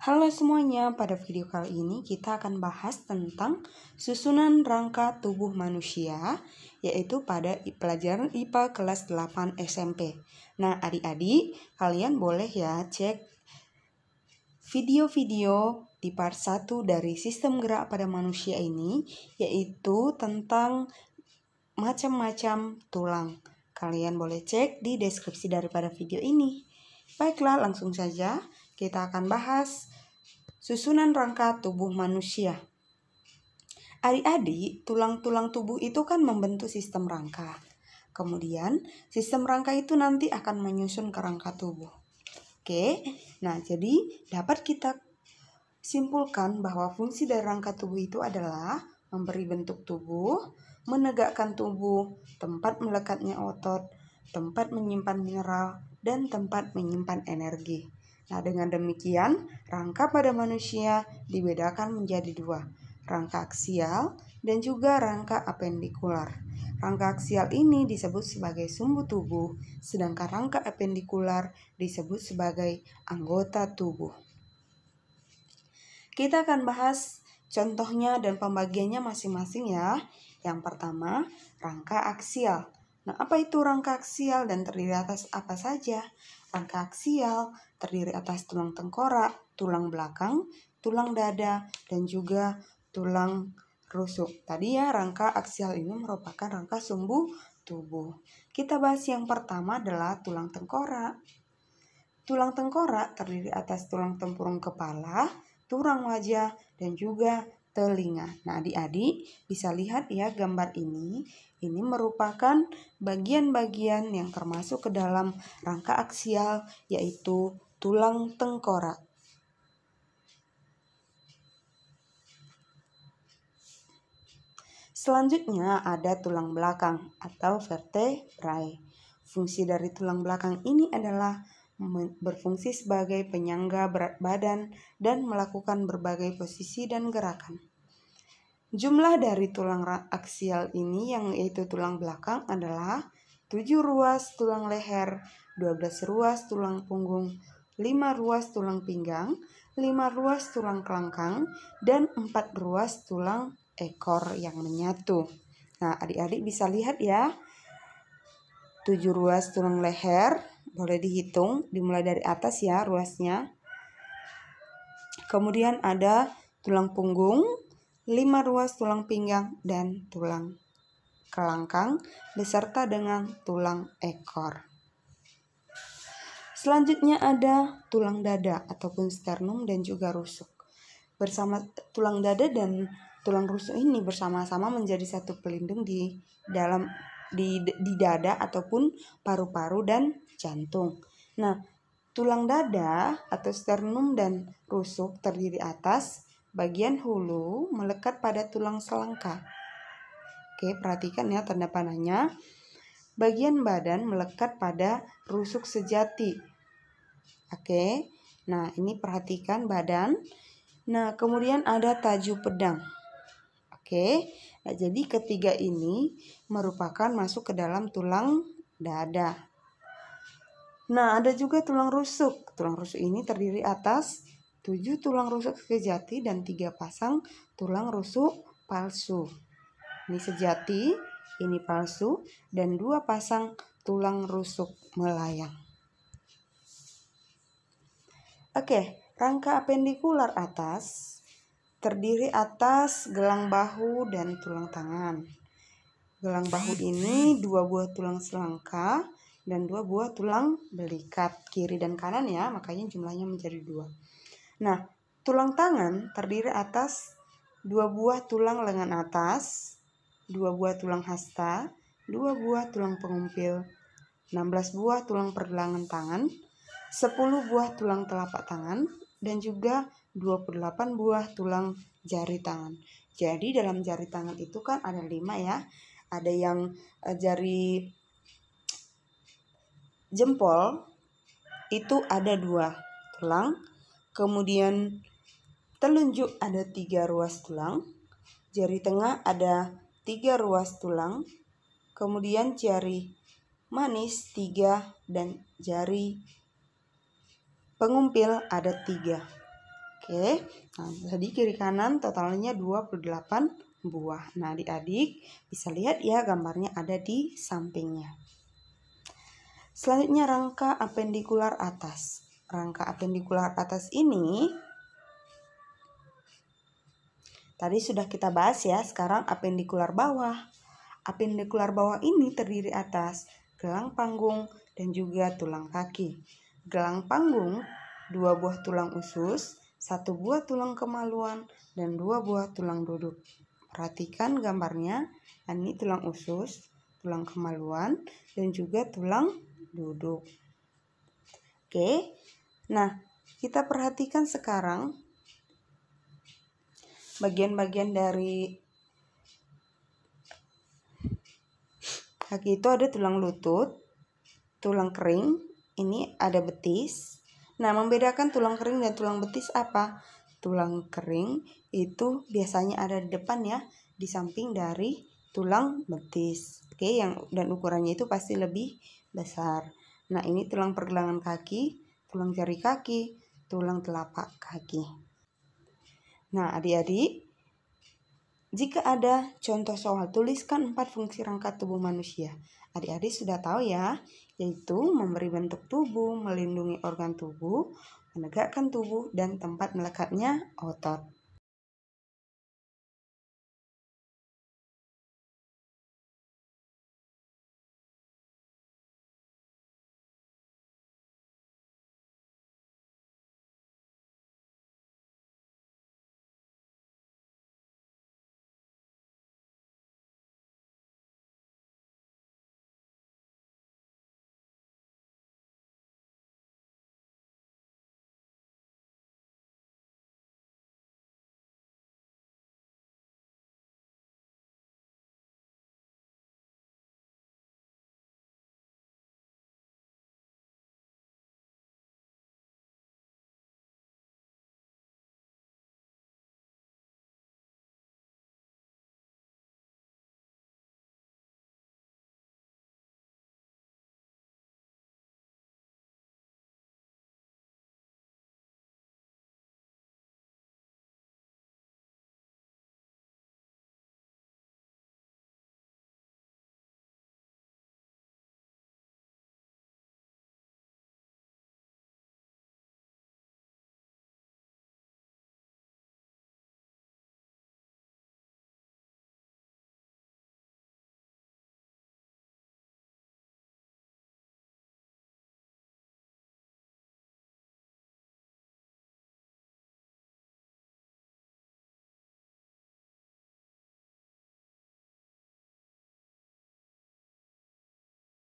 Halo semuanya, pada video kali ini kita akan bahas tentang susunan rangka tubuh manusia, yaitu pada pelajaran IPA kelas 8 SMP. Nah, adik-adik, kalian boleh ya cek video-video di part 1 dari sistem gerak pada manusia ini, yaitu tentang macam-macam tulang. Kalian boleh cek di deskripsi daripada video ini. Baiklah, langsung saja kita akan bahas susunan rangka tubuh manusia. Adik-adik, tulang-tulang tubuh itu kan membentuk sistem rangka. Kemudian, sistem rangka itu nanti akan menyusun ke rangka tubuh. Oke, nah jadi dapat kita simpulkan bahwa fungsi dari rangka tubuh itu adalah memberi bentuk tubuh, menegakkan tubuh, tempat melekatnya otot, tempat menyimpan mineral, dan tempat menyimpan energi. Nah, dengan demikian, rangka pada manusia dibedakan menjadi dua, rangka aksial dan juga rangka apendikular. Rangka aksial ini disebut sebagai sumbu tubuh, sedangkan rangka apendikular disebut sebagai anggota tubuh. Kita akan bahas contohnya dan pembagiannya masing-masing ya. Yang pertama, rangka aksial. Nah, apa itu rangka aksial dan terdiri atas apa saja? Rangka aksial terdiri atas tulang tengkorak, tulang belakang, tulang dada, dan juga tulang rusuk. Tadi ya rangka aksial ini merupakan rangka sumbu tubuh. Kita bahas yang pertama adalah tulang tengkorak. Tulang tengkorak terdiri atas tulang tempurung kepala, tulang wajah, dan juga telinga. Nah, adik-adik bisa lihat ya gambar ini. Ini merupakan bagian-bagian yang termasuk ke dalam rangka aksial yaitu tulang tengkorak. Selanjutnya ada tulang belakang atau vertebrae. Fungsi dari tulang belakang ini adalah berfungsi sebagai penyangga berat badan dan melakukan berbagai posisi dan gerakan. Jumlah dari tulang aksial ini yang yaitu tulang belakang adalah 7 ruas tulang leher, 12 ruas tulang punggung, 5 ruas tulang pinggang, 5 ruas tulang kelangkang, dan 4 ruas tulang ekor yang menyatu. Nah, adik-adik bisa lihat ya. 7 ruas tulang leher, boleh dihitung, dimulai dari atas ya ruasnya. Kemudian ada tulang punggung, 5 ruas tulang pinggang dan tulang kelangkang beserta dengan tulang ekor. Selanjutnya ada tulang dada ataupun sternum dan juga rusuk. Bersama tulang dada dan tulang rusuk ini bersama-sama menjadi satu pelindung di dalam di, di dada ataupun paru-paru dan jantung. Nah, tulang dada atau sternum dan rusuk terdiri atas bagian hulu melekat pada tulang selangka. Oke, perhatikan ya tanda panahnya bagian badan melekat pada rusuk sejati. Oke. Nah, ini perhatikan badan. Nah, kemudian ada taju pedang. Oke. Nah, jadi ketiga ini merupakan masuk ke dalam tulang dada. Nah, ada juga tulang rusuk. Tulang rusuk ini terdiri atas tujuh tulang rusuk sejati dan tiga pasang tulang rusuk palsu. Ini sejati, ini palsu dan dua pasang tulang rusuk melayang. Oke, rangka apendikular atas terdiri atas gelang bahu dan tulang tangan. Gelang bahu ini dua buah tulang selangka dan dua buah tulang belikat kiri dan kanan ya, makanya jumlahnya menjadi dua. Nah, tulang tangan terdiri atas dua buah tulang lengan atas 2 buah tulang hasta, 2 buah tulang pengumpil, 16 buah tulang pergelangan tangan, 10 buah tulang telapak tangan, dan juga 28 buah tulang jari tangan. Jadi dalam jari tangan itu kan ada 5 ya. Ada yang eh, jari jempol itu ada dua tulang, kemudian telunjuk ada tiga ruas tulang, jari tengah ada 3 ruas tulang, kemudian jari manis 3 dan jari pengumpil ada 3. Oke, nah, jadi kiri kanan totalnya 28 buah. Nah, adik-adik bisa lihat ya gambarnya ada di sampingnya. Selanjutnya rangka apendikular atas. Rangka apendikular atas ini Tadi sudah kita bahas ya, sekarang apendikular bawah. Apendikular bawah ini terdiri atas gelang panggung dan juga tulang kaki. Gelang panggung, dua buah tulang usus, satu buah tulang kemaluan, dan dua buah tulang duduk. Perhatikan gambarnya, ini tulang usus, tulang kemaluan, dan juga tulang duduk. Oke, nah kita perhatikan sekarang bagian-bagian dari kaki itu ada tulang lutut, tulang kering, ini ada betis. Nah, membedakan tulang kering dan tulang betis apa? Tulang kering itu biasanya ada di depan ya, di samping dari tulang betis. Oke, yang dan ukurannya itu pasti lebih besar. Nah, ini tulang pergelangan kaki, tulang jari kaki, tulang telapak kaki. Nah, adik-adik, jika ada contoh soal, tuliskan empat fungsi rangka tubuh manusia. Adik-adik sudah tahu ya, yaitu memberi bentuk tubuh, melindungi organ tubuh, menegakkan tubuh, dan tempat melekatnya otot.